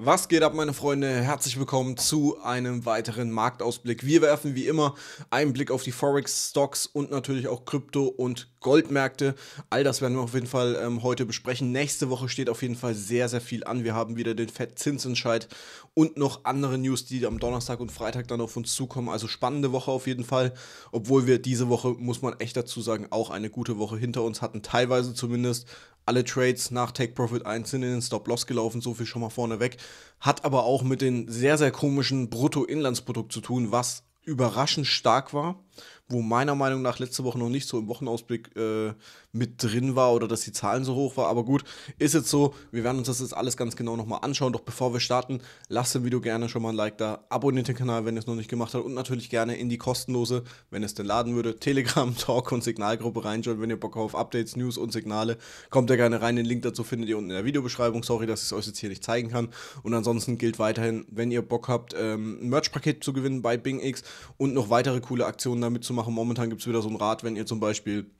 Was geht ab, meine Freunde? Herzlich willkommen zu einem weiteren Marktausblick. Wir werfen wie immer einen Blick auf die Forex-Stocks und natürlich auch Krypto- und Goldmärkte. All das werden wir auf jeden Fall ähm, heute besprechen. Nächste Woche steht auf jeden Fall sehr, sehr viel an. Wir haben wieder den fett zinsentscheid und noch andere News, die am Donnerstag und Freitag dann auf uns zukommen. Also spannende Woche auf jeden Fall. Obwohl wir diese Woche, muss man echt dazu sagen, auch eine gute Woche hinter uns hatten. Teilweise zumindest alle Trades nach Take Profit 1 sind in den Stop-Loss gelaufen, so viel schon mal vorneweg. Hat aber auch mit dem sehr, sehr komischen Bruttoinlandsprodukt zu tun, was überraschend stark war wo meiner Meinung nach letzte Woche noch nicht so im Wochenausblick äh, mit drin war oder dass die Zahlen so hoch waren. Aber gut, ist jetzt so. Wir werden uns das jetzt alles ganz genau nochmal anschauen. Doch bevor wir starten, lasst dem Video gerne schon mal ein Like da, abonniert den Kanal, wenn ihr es noch nicht gemacht habt und natürlich gerne in die kostenlose, wenn es denn laden würde, Telegram, Talk und Signalgruppe reinschauen, wenn ihr Bock auf Updates, News und Signale. Kommt da gerne rein. Den Link dazu findet ihr unten in der Videobeschreibung. Sorry, dass ich es euch jetzt hier nicht zeigen kann. Und ansonsten gilt weiterhin, wenn ihr Bock habt, ähm, ein Merch-Paket zu gewinnen bei BingX und noch weitere coole Aktionen damit zu machen. Momentan gibt es wieder so ein Rad, wenn ihr zum Beispiel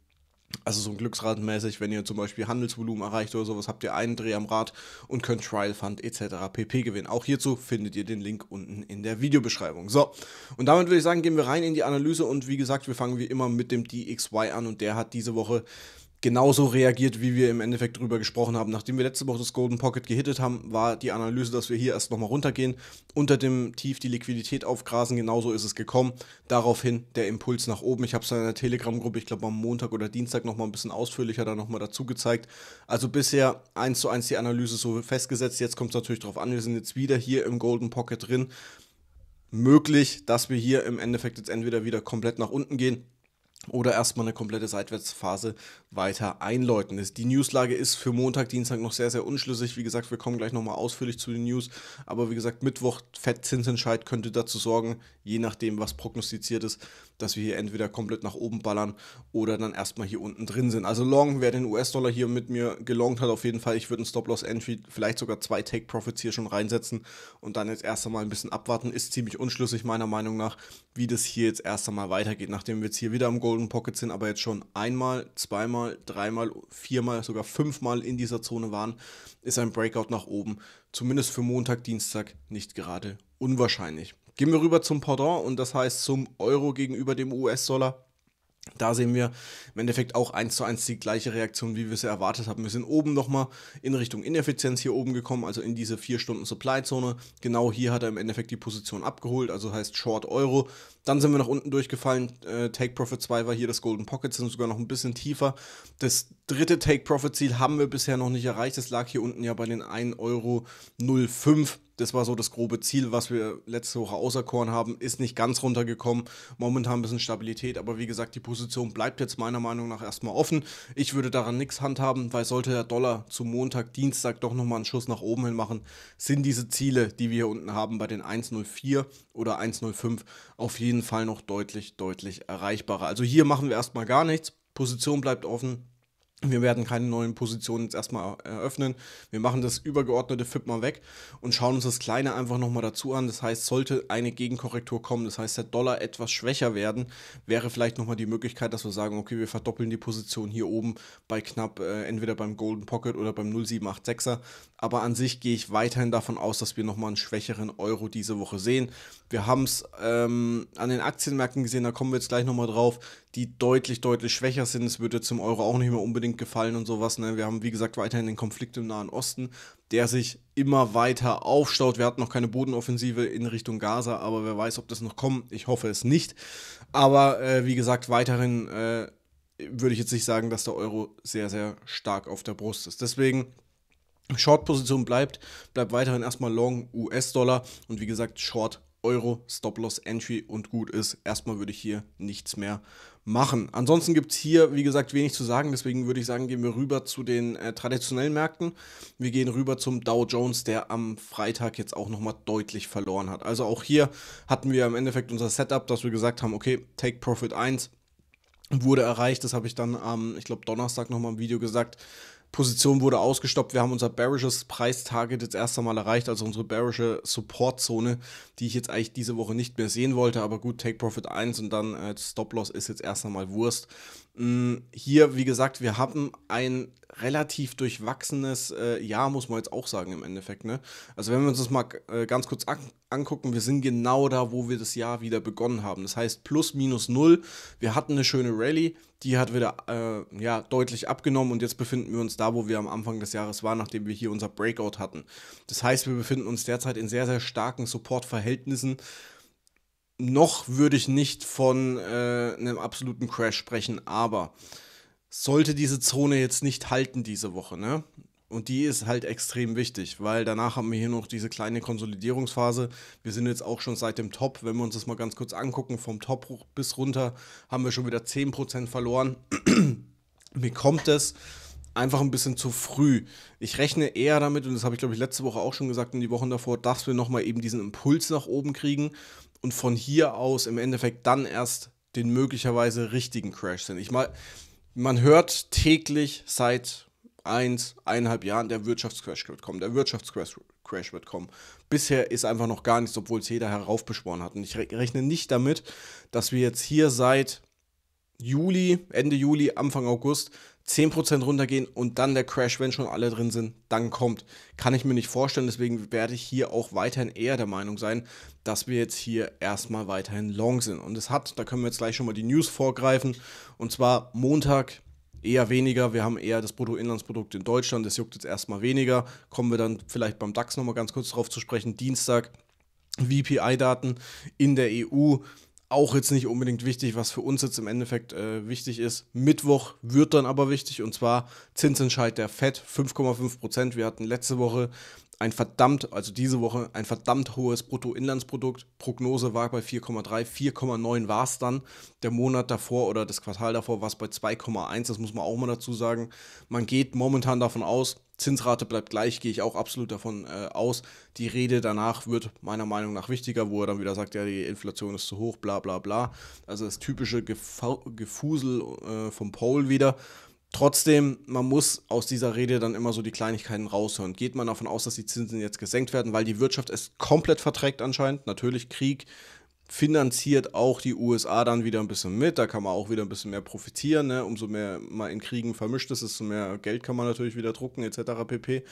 also so ein Glücksrad mäßig, wenn ihr zum Beispiel Handelsvolumen erreicht oder sowas, habt ihr einen Dreh am Rad und könnt Trial Fund etc. pp gewinnen. Auch hierzu findet ihr den Link unten in der Videobeschreibung. So, und damit würde ich sagen, gehen wir rein in die Analyse und wie gesagt, wir fangen wie immer mit dem DXY an und der hat diese Woche genauso reagiert, wie wir im Endeffekt drüber gesprochen haben. Nachdem wir letzte Woche das Golden Pocket gehittet haben, war die Analyse, dass wir hier erst nochmal runtergehen, unter dem Tief die Liquidität aufgrasen. Genauso ist es gekommen. Daraufhin der Impuls nach oben. Ich habe es in der Telegram-Gruppe, ich glaube am Montag oder Dienstag nochmal ein bisschen ausführlicher da nochmal dazu gezeigt. Also bisher eins zu eins die Analyse so festgesetzt. Jetzt kommt es natürlich darauf an, wir sind jetzt wieder hier im Golden Pocket drin. Möglich, dass wir hier im Endeffekt jetzt entweder wieder komplett nach unten gehen oder erstmal eine komplette Seitwärtsphase weiter einläuten Die Newslage ist für Montag, Dienstag noch sehr, sehr unschlüssig. Wie gesagt, wir kommen gleich nochmal ausführlich zu den News. Aber wie gesagt, Mittwoch, Fettzinsentscheid könnte dazu sorgen, je nachdem, was prognostiziert ist, dass wir hier entweder komplett nach oben ballern oder dann erstmal hier unten drin sind. Also Long, wer den US-Dollar hier mit mir gelongt hat, auf jeden Fall, ich würde einen Stop-Loss-Entry, vielleicht sogar zwei Take-Profits hier schon reinsetzen und dann jetzt erst einmal ein bisschen abwarten. Ist ziemlich unschlüssig meiner Meinung nach, wie das hier jetzt erst einmal weitergeht, nachdem wir jetzt hier wieder am Gold Golden Pockets sind, aber jetzt schon einmal, zweimal, dreimal, viermal, sogar fünfmal in dieser Zone waren, ist ein Breakout nach oben, zumindest für Montag, Dienstag, nicht gerade unwahrscheinlich. Gehen wir rüber zum Pendant und das heißt zum Euro gegenüber dem US-Dollar. Da sehen wir im Endeffekt auch eins zu eins die gleiche Reaktion, wie wir sie erwartet haben. Wir sind oben nochmal in Richtung Ineffizienz hier oben gekommen, also in diese 4 Stunden Supply-Zone. Genau hier hat er im Endeffekt die Position abgeholt, also heißt Short Euro. Dann sind wir nach unten durchgefallen. Äh, Take Profit 2 war hier das Golden Pocket, sind sogar noch ein bisschen tiefer. Das dritte Take Profit Ziel haben wir bisher noch nicht erreicht. Das lag hier unten ja bei den 1,05 Euro. Das war so das grobe Ziel, was wir letzte Woche auserkoren haben. Ist nicht ganz runtergekommen. Momentan ein bisschen Stabilität, aber wie gesagt, die Position bleibt jetzt meiner Meinung nach erstmal offen. Ich würde daran nichts handhaben, weil sollte der Dollar zu Montag, Dienstag doch nochmal einen Schuss nach oben hin machen, sind diese Ziele, die wir hier unten haben, bei den 1,04 oder 1,05 auf jeden diesem Fall noch deutlich, deutlich erreichbarer. Also hier machen wir erstmal gar nichts. Position bleibt offen. Wir werden keine neuen Positionen jetzt erstmal eröffnen. Wir machen das übergeordnete FIP mal weg und schauen uns das Kleine einfach nochmal dazu an. Das heißt, sollte eine Gegenkorrektur kommen, das heißt, der Dollar etwas schwächer werden, wäre vielleicht nochmal die Möglichkeit, dass wir sagen, okay, wir verdoppeln die Position hier oben bei knapp, äh, entweder beim Golden Pocket oder beim 0786er. Aber an sich gehe ich weiterhin davon aus, dass wir nochmal einen schwächeren Euro diese Woche sehen. Wir haben es ähm, an den Aktienmärkten gesehen, da kommen wir jetzt gleich nochmal drauf, die deutlich, deutlich schwächer sind. Es würde zum Euro auch nicht mehr unbedingt unbedingt gefallen und sowas. Ne? Wir haben, wie gesagt, weiterhin den Konflikt im Nahen Osten, der sich immer weiter aufstaut. Wir hatten noch keine Bodenoffensive in Richtung Gaza, aber wer weiß, ob das noch kommt. Ich hoffe es nicht. Aber äh, wie gesagt, weiterhin äh, würde ich jetzt nicht sagen, dass der Euro sehr, sehr stark auf der Brust ist. Deswegen. Short-Position bleibt, bleibt weiterhin erstmal Long US-Dollar und wie gesagt Short Euro Stop-Loss Entry und gut ist. Erstmal würde ich hier nichts mehr machen. Ansonsten gibt es hier, wie gesagt, wenig zu sagen. Deswegen würde ich sagen, gehen wir rüber zu den äh, traditionellen Märkten. Wir gehen rüber zum Dow Jones, der am Freitag jetzt auch nochmal deutlich verloren hat. Also auch hier hatten wir im Endeffekt unser Setup, dass wir gesagt haben, okay, Take Profit 1 wurde erreicht. Das habe ich dann am, ähm, ich glaube, Donnerstag nochmal im Video gesagt Position wurde ausgestoppt. Wir haben unser bearishes Preistarget jetzt erst einmal erreicht, also unsere bearische Supportzone, die ich jetzt eigentlich diese Woche nicht mehr sehen wollte. Aber gut, Take Profit 1 und dann äh, Stop Loss ist jetzt erst einmal Wurst. Mm, hier, wie gesagt, wir haben ein relativ durchwachsenes äh, Jahr, muss man jetzt auch sagen im Endeffekt. Ne? Also wenn wir uns das mal äh, ganz kurz an angucken, wir sind genau da, wo wir das Jahr wieder begonnen haben. Das heißt plus minus null. Wir hatten eine schöne Rallye, die hat wieder äh, ja, deutlich abgenommen und jetzt befinden wir uns da, wo wir am Anfang des Jahres waren, nachdem wir hier unser Breakout hatten. Das heißt, wir befinden uns derzeit in sehr, sehr starken Supportverhältnissen. verhältnissen noch würde ich nicht von äh, einem absoluten Crash sprechen, aber sollte diese Zone jetzt nicht halten diese Woche, ne? Und die ist halt extrem wichtig, weil danach haben wir hier noch diese kleine Konsolidierungsphase. Wir sind jetzt auch schon seit dem Top, wenn wir uns das mal ganz kurz angucken, vom Top bis runter haben wir schon wieder 10% verloren. Mir kommt es einfach ein bisschen zu früh. Ich rechne eher damit, und das habe ich glaube ich letzte Woche auch schon gesagt und die Wochen davor, dass wir nochmal eben diesen Impuls nach oben kriegen und von hier aus im Endeffekt dann erst den möglicherweise richtigen Crash sind. Ich meine, man hört täglich seit eins, eineinhalb Jahren, der Wirtschaftscrash wird kommen, der Wirtschaftscrash Crash wird kommen. Bisher ist einfach noch gar nichts, obwohl es jeder heraufbeschworen hat. Und ich rechne nicht damit, dass wir jetzt hier seit Juli, Ende Juli, Anfang August 10% runtergehen und dann der Crash, wenn schon alle drin sind, dann kommt. Kann ich mir nicht vorstellen, deswegen werde ich hier auch weiterhin eher der Meinung sein, dass wir jetzt hier erstmal weiterhin long sind. Und es hat, da können wir jetzt gleich schon mal die News vorgreifen, und zwar Montag eher weniger. Wir haben eher das Bruttoinlandsprodukt in Deutschland, das juckt jetzt erstmal weniger. Kommen wir dann vielleicht beim DAX nochmal ganz kurz darauf zu sprechen. Dienstag VPI-Daten in der EU auch jetzt nicht unbedingt wichtig, was für uns jetzt im Endeffekt äh, wichtig ist. Mittwoch wird dann aber wichtig und zwar Zinsentscheid der FED 5,5 Prozent. Wir hatten letzte Woche ein verdammt, also diese Woche, ein verdammt hohes Bruttoinlandsprodukt. Prognose war bei 4,3, 4,9 war es dann. Der Monat davor oder das Quartal davor war es bei 2,1, das muss man auch mal dazu sagen. Man geht momentan davon aus, Zinsrate bleibt gleich, gehe ich auch absolut davon äh, aus. Die Rede danach wird meiner Meinung nach wichtiger, wo er dann wieder sagt, ja, die Inflation ist zu hoch, bla bla bla. Also das typische Gefa Gefusel äh, vom Paul wieder. Trotzdem, man muss aus dieser Rede dann immer so die Kleinigkeiten raushören. Geht man davon aus, dass die Zinsen jetzt gesenkt werden, weil die Wirtschaft es komplett verträgt anscheinend. Natürlich Krieg finanziert auch die USA dann wieder ein bisschen mit. Da kann man auch wieder ein bisschen mehr profitieren. Ne? Umso mehr man in Kriegen vermischt ist, desto mehr Geld kann man natürlich wieder drucken etc. pp.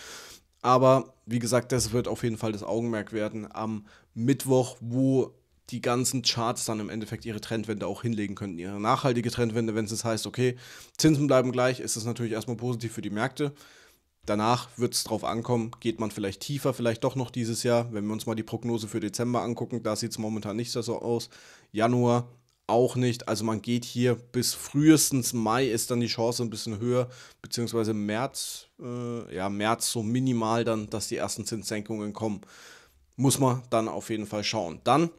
Aber wie gesagt, das wird auf jeden Fall das Augenmerk werden am Mittwoch, wo die ganzen Charts dann im Endeffekt ihre Trendwende auch hinlegen könnten, ihre nachhaltige Trendwende, wenn es jetzt heißt, okay, Zinsen bleiben gleich, ist das natürlich erstmal positiv für die Märkte. Danach wird es drauf ankommen, geht man vielleicht tiefer, vielleicht doch noch dieses Jahr. Wenn wir uns mal die Prognose für Dezember angucken, da sieht es momentan nicht so aus. Januar auch nicht. Also man geht hier bis frühestens Mai ist dann die Chance ein bisschen höher, beziehungsweise März, äh, ja, März so minimal dann, dass die ersten Zinssenkungen kommen. Muss man dann auf jeden Fall schauen. Dann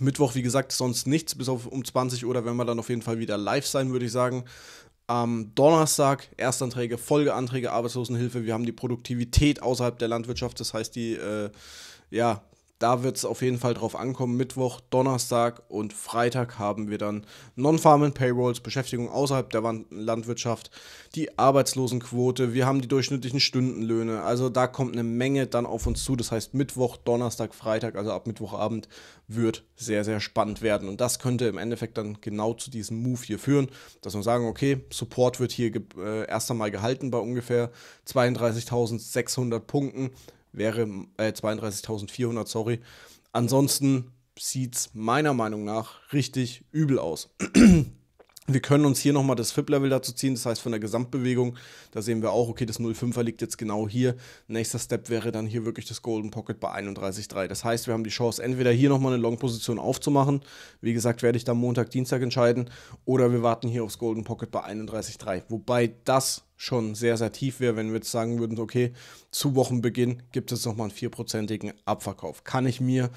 Mittwoch, wie gesagt, sonst nichts, bis auf um 20 Uhr, da werden wir dann auf jeden Fall wieder live sein, würde ich sagen. Am Donnerstag Erstanträge, Folgeanträge, Arbeitslosenhilfe. Wir haben die Produktivität außerhalb der Landwirtschaft, das heißt die, äh, ja, da wird es auf jeden Fall drauf ankommen. Mittwoch, Donnerstag und Freitag haben wir dann non farmen Payrolls, Beschäftigung außerhalb der Landwirtschaft, die Arbeitslosenquote, wir haben die durchschnittlichen Stundenlöhne. Also da kommt eine Menge dann auf uns zu. Das heißt Mittwoch, Donnerstag, Freitag, also ab Mittwochabend wird sehr, sehr spannend werden. Und das könnte im Endeffekt dann genau zu diesem Move hier führen, dass wir sagen, okay, Support wird hier äh, erst einmal gehalten bei ungefähr 32.600 Punkten wäre äh, 32.400, sorry. Ansonsten sieht es meiner Meinung nach richtig übel aus. Wir können uns hier nochmal das FIP-Level dazu ziehen, das heißt von der Gesamtbewegung, da sehen wir auch, okay, das 05er liegt jetzt genau hier. Nächster Step wäre dann hier wirklich das Golden Pocket bei 31,3. Das heißt, wir haben die Chance, entweder hier nochmal eine Long-Position aufzumachen, wie gesagt, werde ich dann Montag, Dienstag entscheiden, oder wir warten hier aufs Golden Pocket bei 31,3. Wobei das schon sehr, sehr tief wäre, wenn wir jetzt sagen würden, okay, zu Wochenbeginn gibt es nochmal einen 4%igen Abverkauf. Kann ich mir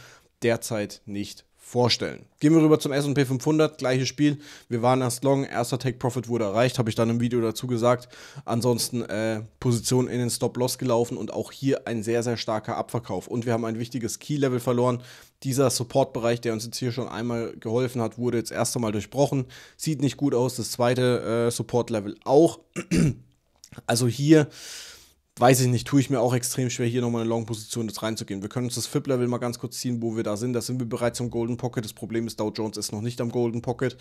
derzeit nicht vorstellen. Gehen wir rüber zum S&P 500, gleiches Spiel. Wir waren erst long, erster Take Profit wurde erreicht, habe ich dann im Video dazu gesagt. Ansonsten äh, Position in den Stop-Loss gelaufen und auch hier ein sehr, sehr starker Abverkauf. Und wir haben ein wichtiges Key-Level verloren. Dieser Support-Bereich, der uns jetzt hier schon einmal geholfen hat, wurde jetzt erst einmal durchbrochen. Sieht nicht gut aus, das zweite äh, Support-Level auch. also hier weiß ich nicht, tue ich mir auch extrem schwer, hier nochmal eine Long-Position jetzt reinzugehen. Wir können uns das FIP-Level mal ganz kurz ziehen, wo wir da sind. Da sind wir bereits am Golden Pocket. Das Problem ist, Dow Jones ist noch nicht am Golden Pocket.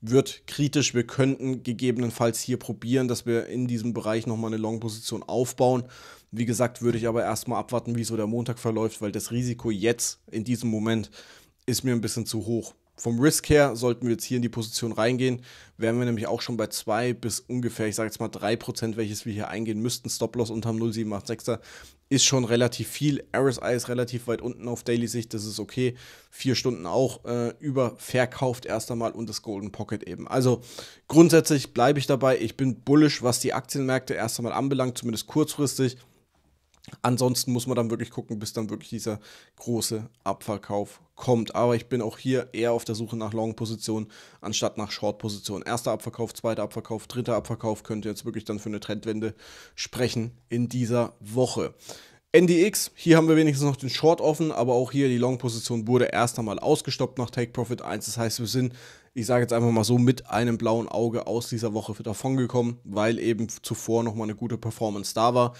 Wird kritisch. Wir könnten gegebenenfalls hier probieren, dass wir in diesem Bereich nochmal eine Long-Position aufbauen. Wie gesagt, würde ich aber erstmal abwarten, wie so der Montag verläuft, weil das Risiko jetzt in diesem Moment ist mir ein bisschen zu hoch vom Risk her sollten wir jetzt hier in die Position reingehen, wären wir nämlich auch schon bei 2 bis ungefähr, ich sage jetzt mal 3%, welches wir hier eingehen müssten. Stop-Loss unterm 0,786er ist schon relativ viel. RSI ist relativ weit unten auf Daily-Sicht, das ist okay. 4 Stunden auch äh, überverkauft erst einmal und das Golden Pocket eben. Also grundsätzlich bleibe ich dabei. Ich bin bullish, was die Aktienmärkte erst einmal anbelangt, zumindest kurzfristig. Ansonsten muss man dann wirklich gucken, bis dann wirklich dieser große Abverkauf kommt. Aber ich bin auch hier eher auf der Suche nach Long-Positionen anstatt nach Short-Positionen. Erster Abverkauf, zweiter Abverkauf, dritter Abverkauf könnte jetzt wirklich dann für eine Trendwende sprechen in dieser Woche. NDX, hier haben wir wenigstens noch den Short offen, aber auch hier die Long-Position wurde erst einmal ausgestoppt nach Take Profit 1. Das heißt, wir sind, ich sage jetzt einfach mal so, mit einem blauen Auge aus dieser Woche davongekommen, weil eben zuvor nochmal eine gute Performance da war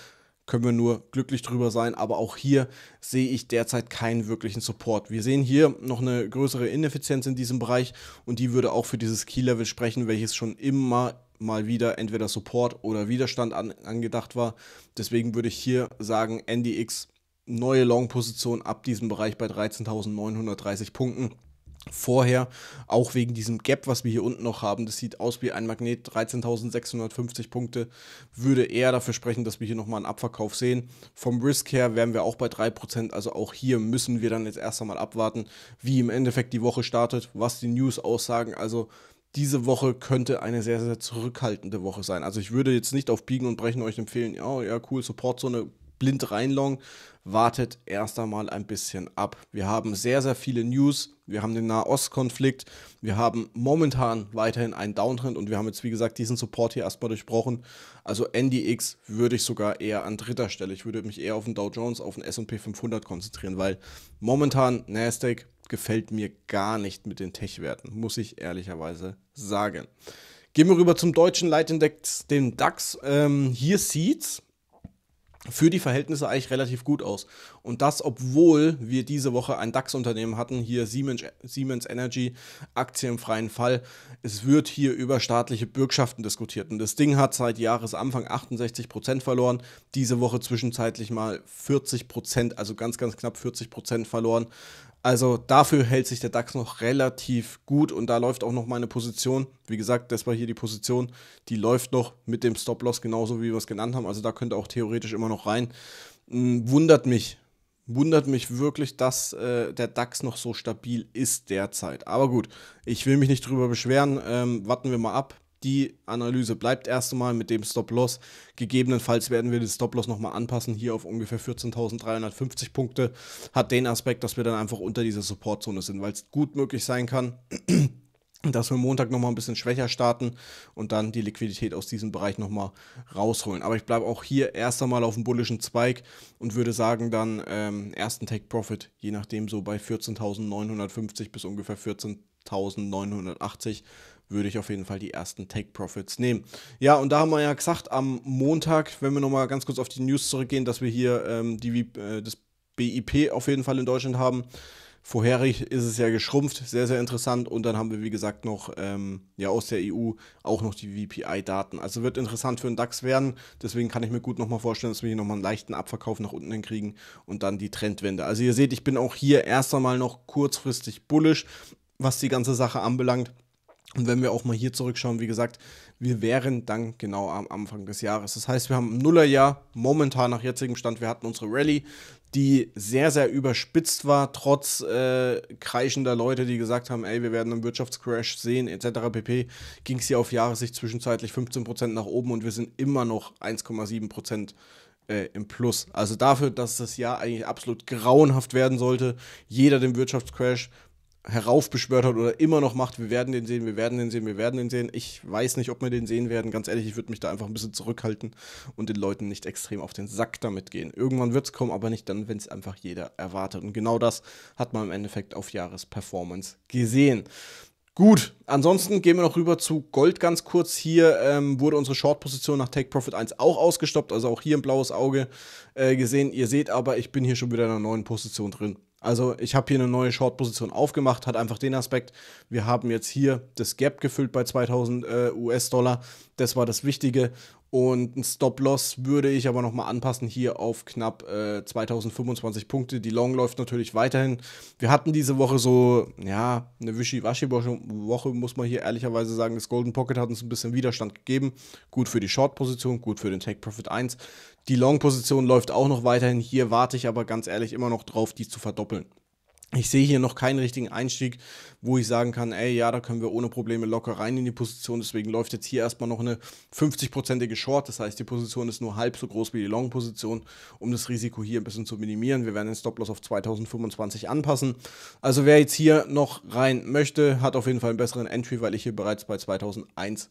können wir nur glücklich drüber sein. Aber auch hier sehe ich derzeit keinen wirklichen Support. Wir sehen hier noch eine größere Ineffizienz in diesem Bereich und die würde auch für dieses Key-Level sprechen, welches schon immer mal wieder entweder Support oder Widerstand an, angedacht war. Deswegen würde ich hier sagen, NDX neue Long-Position ab diesem Bereich bei 13.930 Punkten vorher, auch wegen diesem Gap, was wir hier unten noch haben, das sieht aus wie ein Magnet, 13.650 Punkte, würde eher dafür sprechen, dass wir hier nochmal einen Abverkauf sehen. Vom Risk her wären wir auch bei 3%, also auch hier müssen wir dann jetzt erst einmal abwarten, wie im Endeffekt die Woche startet, was die News aussagen, also diese Woche könnte eine sehr, sehr zurückhaltende Woche sein. Also ich würde jetzt nicht auf Biegen und Brechen euch empfehlen, oh ja, cool, Supportzone, blind reinlong. wartet erst einmal ein bisschen ab. Wir haben sehr, sehr viele News. Wir haben den Nahostkonflikt. Wir haben momentan weiterhin einen Downtrend und wir haben jetzt, wie gesagt, diesen Support hier erstmal durchbrochen. Also NDX würde ich sogar eher an dritter Stelle. Ich würde mich eher auf den Dow Jones, auf den SP 500 konzentrieren, weil momentan NASDAQ gefällt mir gar nicht mit den Tech-Werten, muss ich ehrlicherweise sagen. Gehen wir rüber zum deutschen Leitindex, dem DAX. Ähm, hier sieht's für die Verhältnisse eigentlich relativ gut aus. Und das, obwohl wir diese Woche ein DAX-Unternehmen hatten, hier Siemens, Siemens Energy, Aktie im freien Fall. Es wird hier über staatliche Bürgschaften diskutiert. Und das Ding hat seit Jahresanfang 68 verloren, diese Woche zwischenzeitlich mal 40 also ganz, ganz knapp 40 verloren. Also dafür hält sich der DAX noch relativ gut und da läuft auch noch meine Position. Wie gesagt, das war hier die Position, die läuft noch mit dem Stop-Loss genauso, wie wir es genannt haben. Also da könnte auch theoretisch immer noch rein. Hm, wundert mich, wundert mich wirklich, dass äh, der DAX noch so stabil ist derzeit. Aber gut, ich will mich nicht drüber beschweren. Ähm, warten wir mal ab. Die Analyse bleibt erst einmal mit dem Stop-Loss. Gegebenenfalls werden wir den Stop-Loss nochmal anpassen, hier auf ungefähr 14.350 Punkte. Hat den Aspekt, dass wir dann einfach unter dieser Supportzone sind, weil es gut möglich sein kann, dass wir Montag nochmal ein bisschen schwächer starten und dann die Liquidität aus diesem Bereich nochmal rausholen. Aber ich bleibe auch hier erst einmal auf dem bullischen Zweig und würde sagen, dann ähm, ersten Take Profit, je nachdem so bei 14.950 bis ungefähr 14.980 würde ich auf jeden Fall die ersten Take-Profits nehmen. Ja, und da haben wir ja gesagt, am Montag, wenn wir nochmal ganz kurz auf die News zurückgehen, dass wir hier ähm, die, äh, das BIP auf jeden Fall in Deutschland haben. Vorherig ist es ja geschrumpft, sehr, sehr interessant. Und dann haben wir, wie gesagt, noch ähm, ja, aus der EU auch noch die VPI-Daten. Also wird interessant für den DAX werden. Deswegen kann ich mir gut nochmal vorstellen, dass wir hier nochmal einen leichten Abverkauf nach unten hinkriegen und dann die Trendwende. Also ihr seht, ich bin auch hier erst einmal noch kurzfristig bullisch, was die ganze Sache anbelangt. Und wenn wir auch mal hier zurückschauen, wie gesagt, wir wären dann genau am Anfang des Jahres. Das heißt, wir haben ein Nullerjahr momentan nach jetzigem Stand, wir hatten unsere Rallye, die sehr, sehr überspitzt war, trotz äh, kreischender Leute, die gesagt haben, ey, wir werden einen Wirtschaftscrash sehen, etc. pp. Ging es hier auf Jahressicht zwischenzeitlich 15% nach oben und wir sind immer noch 1,7% äh, im Plus. Also dafür, dass das Jahr eigentlich absolut grauenhaft werden sollte, jeder den Wirtschaftscrash heraufbeschwört hat oder immer noch macht, wir werden den sehen, wir werden den sehen, wir werden den sehen. Ich weiß nicht, ob wir den sehen werden. Ganz ehrlich, ich würde mich da einfach ein bisschen zurückhalten und den Leuten nicht extrem auf den Sack damit gehen. Irgendwann wird es kommen, aber nicht dann, wenn es einfach jeder erwartet. Und genau das hat man im Endeffekt auf Jahresperformance gesehen. Gut, ansonsten gehen wir noch rüber zu Gold ganz kurz. Hier ähm, wurde unsere Short-Position nach Take Profit 1 auch ausgestoppt, also auch hier ein blaues Auge äh, gesehen. Ihr seht aber, ich bin hier schon wieder in einer neuen Position drin. Also ich habe hier eine neue Short-Position aufgemacht, hat einfach den Aspekt, wir haben jetzt hier das Gap gefüllt bei 2000 äh, US-Dollar, das war das Wichtige und ein Stop-Loss würde ich aber nochmal anpassen hier auf knapp äh, 2025 Punkte. Die Long läuft natürlich weiterhin. Wir hatten diese Woche so, ja, eine Wischi-Waschi-Woche, muss man hier ehrlicherweise sagen. Das Golden Pocket hat uns ein bisschen Widerstand gegeben. Gut für die Short-Position, gut für den Take-Profit 1. Die Long-Position läuft auch noch weiterhin. Hier warte ich aber ganz ehrlich immer noch drauf, die zu verdoppeln. Ich sehe hier noch keinen richtigen Einstieg, wo ich sagen kann, ey, ja, da können wir ohne Probleme locker rein in die Position. Deswegen läuft jetzt hier erstmal noch eine 50-prozentige Short. Das heißt, die Position ist nur halb so groß wie die Long-Position, um das Risiko hier ein bisschen zu minimieren. Wir werden den Stop-Loss auf 2025 anpassen. Also wer jetzt hier noch rein möchte, hat auf jeden Fall einen besseren Entry, weil ich hier bereits bei 2001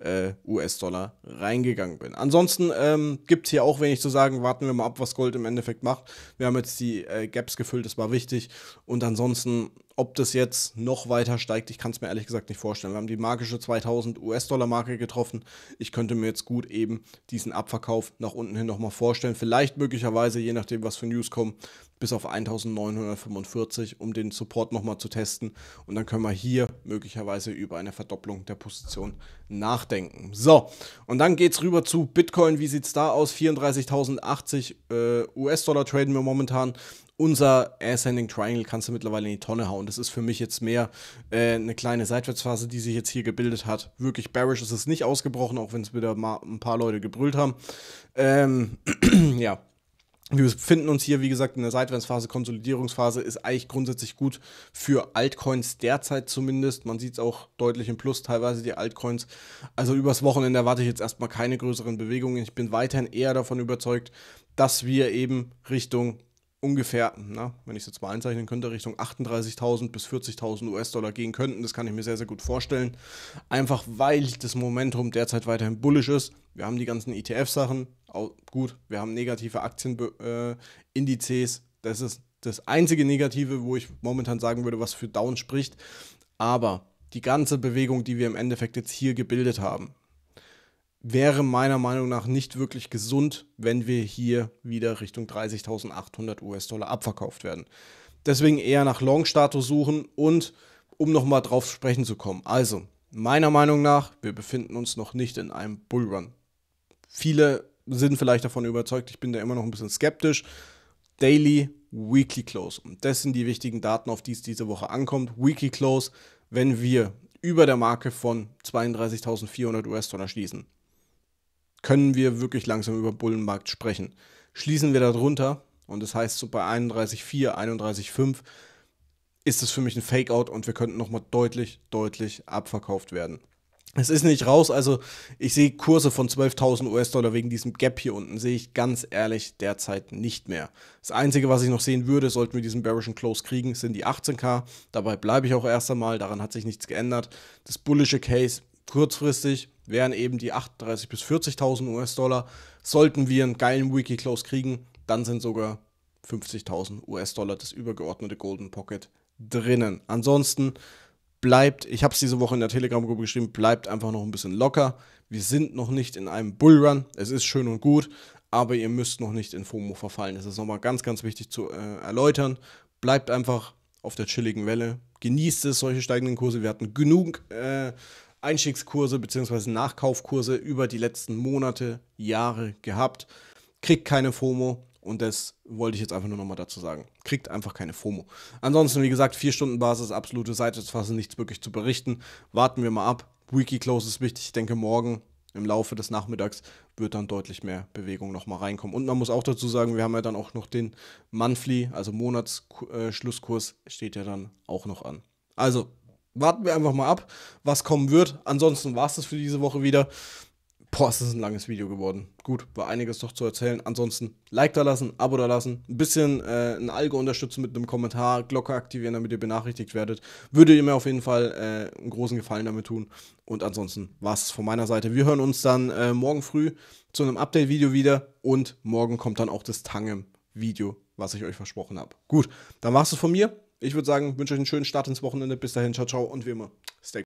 äh, US-Dollar reingegangen bin. Ansonsten ähm, gibt es hier auch wenig zu sagen. Warten wir mal ab, was Gold im Endeffekt macht. Wir haben jetzt die äh, Gaps gefüllt, das war wichtig. Und ansonsten ob das jetzt noch weiter steigt, ich kann es mir ehrlich gesagt nicht vorstellen. Wir haben die magische 2000 US-Dollar-Marke getroffen. Ich könnte mir jetzt gut eben diesen Abverkauf nach unten hin nochmal vorstellen. Vielleicht möglicherweise, je nachdem, was für News kommen, bis auf 1945, um den Support nochmal zu testen. Und dann können wir hier möglicherweise über eine Verdopplung der Position nachdenken. So, und dann geht es rüber zu Bitcoin. Wie sieht es da aus? 34.080 äh, US-Dollar traden wir momentan unser Ascending Triangle kannst du mittlerweile in die Tonne hauen. Das ist für mich jetzt mehr äh, eine kleine Seitwärtsphase, die sich jetzt hier gebildet hat. Wirklich bearish ist es nicht ausgebrochen, auch wenn es wieder mal ein paar Leute gebrüllt haben. Ähm, ja. Wir befinden uns hier, wie gesagt, in der Seitwärtsphase, Konsolidierungsphase ist eigentlich grundsätzlich gut für Altcoins derzeit zumindest. Man sieht es auch deutlich im Plus, teilweise die Altcoins. Also übers Wochenende erwarte ich jetzt erstmal keine größeren Bewegungen. Ich bin weiterhin eher davon überzeugt, dass wir eben Richtung ungefähr, na, wenn ich es jetzt mal einzeichnen könnte, Richtung 38.000 bis 40.000 US-Dollar gehen könnten. Das kann ich mir sehr, sehr gut vorstellen. Einfach weil das Momentum derzeit weiterhin bullisch ist. Wir haben die ganzen ETF-Sachen, gut, wir haben negative Aktienindizes. Äh, das ist das einzige Negative, wo ich momentan sagen würde, was für Down spricht. Aber die ganze Bewegung, die wir im Endeffekt jetzt hier gebildet haben, wäre meiner Meinung nach nicht wirklich gesund, wenn wir hier wieder Richtung 30.800 US-Dollar abverkauft werden. Deswegen eher nach Long-Status suchen und um nochmal drauf sprechen zu kommen. Also, meiner Meinung nach, wir befinden uns noch nicht in einem Bullrun. Viele sind vielleicht davon überzeugt, ich bin da immer noch ein bisschen skeptisch. Daily, Weekly Close. Und das sind die wichtigen Daten, auf die es diese Woche ankommt. Weekly Close, wenn wir über der Marke von 32.400 US-Dollar schließen können wir wirklich langsam über Bullenmarkt sprechen. Schließen wir darunter, und das heißt so bei 31,4, 31,5 ist es für mich ein Fakeout und wir könnten nochmal deutlich, deutlich abverkauft werden. Es ist nicht raus, also ich sehe Kurse von 12.000 US-Dollar wegen diesem Gap hier unten, sehe ich ganz ehrlich derzeit nicht mehr. Das Einzige, was ich noch sehen würde, sollten wir diesen bearischen Close kriegen, sind die 18k. Dabei bleibe ich auch erst einmal, daran hat sich nichts geändert. Das bullische Case Kurzfristig wären eben die 38.000 bis 40.000 US-Dollar. Sollten wir einen geilen Weekly Close kriegen, dann sind sogar 50.000 US-Dollar das übergeordnete Golden Pocket drinnen. Ansonsten bleibt, ich habe es diese Woche in der Telegram-Gruppe geschrieben, bleibt einfach noch ein bisschen locker. Wir sind noch nicht in einem Bullrun. Es ist schön und gut, aber ihr müsst noch nicht in FOMO verfallen. Das ist nochmal ganz, ganz wichtig zu äh, erläutern. Bleibt einfach auf der chilligen Welle. Genießt es, solche steigenden Kurse. Wir hatten genug äh, Einstiegskurse bzw. Nachkaufkurse über die letzten Monate, Jahre gehabt. Kriegt keine FOMO und das wollte ich jetzt einfach nur nochmal dazu sagen. Kriegt einfach keine FOMO. Ansonsten, wie gesagt, 4-Stunden-Basis, absolute Seitwärtsphase, nichts wirklich zu berichten. Warten wir mal ab. Wiki Close ist wichtig. Ich denke, morgen im Laufe des Nachmittags wird dann deutlich mehr Bewegung nochmal reinkommen. Und man muss auch dazu sagen, wir haben ja dann auch noch den Monthly, also Monatsschlusskurs, steht ja dann auch noch an. Also, warten wir einfach mal ab, was kommen wird. Ansonsten war es das für diese Woche wieder. Boah, es ist ein langes Video geworden. Gut, war einiges noch zu erzählen. Ansonsten Like da lassen, Abo da lassen, ein bisschen äh, ein Algo unterstützen mit einem Kommentar, Glocke aktivieren, damit ihr benachrichtigt werdet. Würde ihr mir auf jeden Fall äh, einen großen Gefallen damit tun. Und ansonsten war es von meiner Seite. Wir hören uns dann äh, morgen früh zu einem Update-Video wieder und morgen kommt dann auch das Tangem-Video, was ich euch versprochen habe. Gut, dann war es von mir. Ich würde sagen, wünsche euch einen schönen Start ins Wochenende. Bis dahin, ciao, ciao und wie immer, stay.